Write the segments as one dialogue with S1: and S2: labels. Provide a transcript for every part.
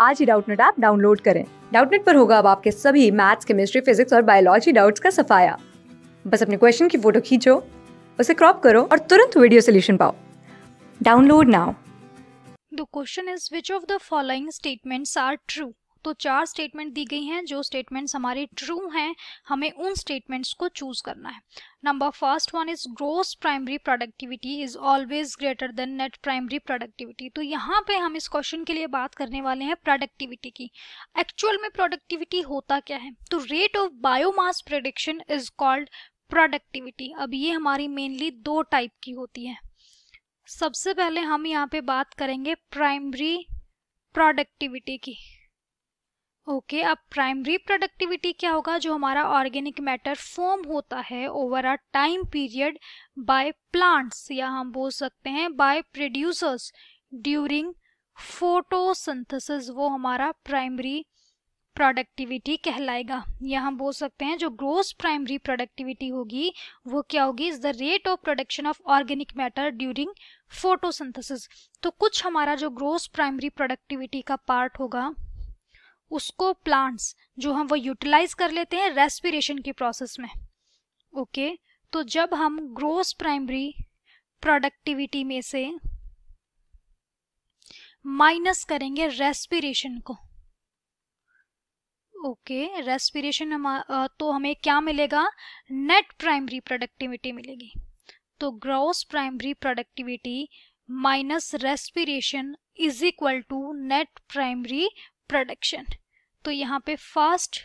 S1: आज ही Doubtnut app download करें डाउटनेट पर होगा अब आपके सभी मैथ्स केमिस्ट्री फिजिक्स और बायोलॉजी डाउट्स का सफाया बस अपने क्वेश्चन की फोटो खींचो उसे क्रॉप करो और तुरंत वीडियो सोल्यूशन पाओ download now the question is which of the following statements are true तो चार स्टेटमेंट दी गई हैं जो स्टेटमेंट्स हमारे ट्रू हैं हमें उन स्टेटमेंट्स को चूज करना है number first one is gross primary productivity is always greater than net primary productivity तो यहाँ पे हम इस क्वेश्चन के लिए बात करने वाले हैं प्रोडक्टिविटी की एक्चुअल में प्रोडक्टिविटी होता क्या है तो rate of biomass production is called productivity अब ये हमारी मेनली दो टाइप की होती है सबसे पहले हम यहाँ पे बात करेंगे प्राइमरी प्रोडक्टिविटी की ओके okay, अब प्राइमरी प्रोडक्टिविटी क्या होगा जो हमारा ऑर्गेनिक मैटर फॉर्म होता है over a time period by plants या हम बोल सकते हैं बाय प्रोड्यूसर्स ड्यूरिंग फोटोसिंथेसिस वो हमारा प्राइमरी प्रोडक्टिविटी कहलाएगा या हम बोल सकते हैं जो ग्रोस प्राइमरी प्रोडक्टिविटी होगी वो क्या होगी is the rate of production of organic matter during photosynthesis तो कुछ हमारा जो ग्रोस प्राइमरी प्रोडक्टिविटी का पार्ट होगा उसको प्लांट्स जो हम वो यूटिलाइज कर लेते हैं रेस्पिरेशन की प्रोसेस में ओके तो जब हम ग्रोस प्राइमरी प्रोडक्टिविटी में से माइनस करेंगे रेस्पिरेशन को ओके okay, रेस्पिरेशन हम तो हमें क्या मिलेगा नेट प्राइमरी प्रोडक्टिविटी मिलेगी तो gross primary productivity minus respiration is equal to net primary production तो यहाँ पे फर्स्ट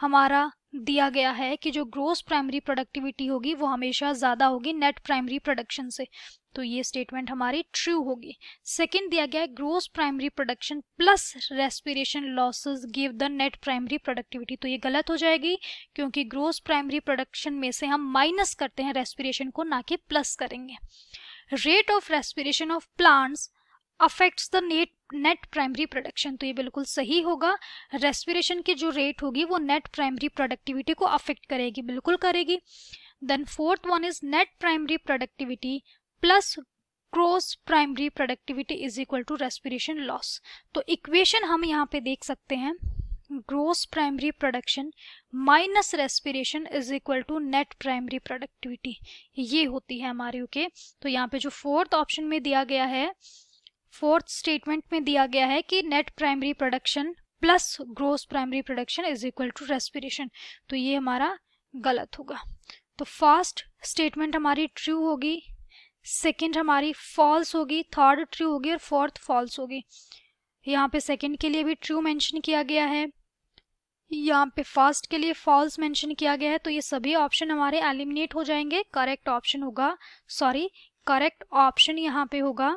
S1: हमारा दिया गया है कि जो ग्रोस प्राइमरी प्रोडक्टिविटी होगी वो हमेशा ज़्यादा होगी नेट प्राइमरी प्रोडक्शन से तो ये स्टेटमेंट हमारी ट्रू होगी सेकंड दिया गया है gross primary production plus respiration losses give the net primary productivity तो ये गलत हो जाएगी क्योंकि ग्रोस प्राइमरी प्रोडक्शन में से हम माइनस करते हैं रेस्पिरेशन को ना कि प्लस करेंगे rate of respiration of plants affects the net net primary production तो ये बिल्कुल सही होगा रेस्पिरेशन की जो रेट होगी वो नेट प्राइमरी प्रोडक्टिविटी को अफेक्ट करेगी बिल्कुल करेगी then fourth one is net primary productivity plus gross primary productivity is equal to respiration loss तो इक्वेशन हम यहाँ पे देख सकते हैं gross primary production minus respiration is equal to net primary productivity ये होती है हमारे ओके okay? तो यहाँ पे जो फोर्थ ऑप्शन में दिया गया है फोर्थ स्टेटमेंट में दिया गया है कि net primary production plus gross primary production is equal to respiration तो ये हमारा गलत होगा तो फर्स्ट स्टेटमेंट हमारी ट्रू होगी सेकंड हमारी फॉल्स होगी थर्ड ट्रू होगी और फोर्थ फॉल्स होगी यहाँ पे सेकंड के लिए भी ट्रू मेंशन किया गया है यहाँ पे फर्स्ट के लिए फॉल्स मेंशन किया गया है तो ये सभी ऑप्शन हमारे एलिमिनेट हो जाएंगे करेक्ट ऑप्शन होगा सॉरी करेक्ट ऑप्शन यहाँ पे होगा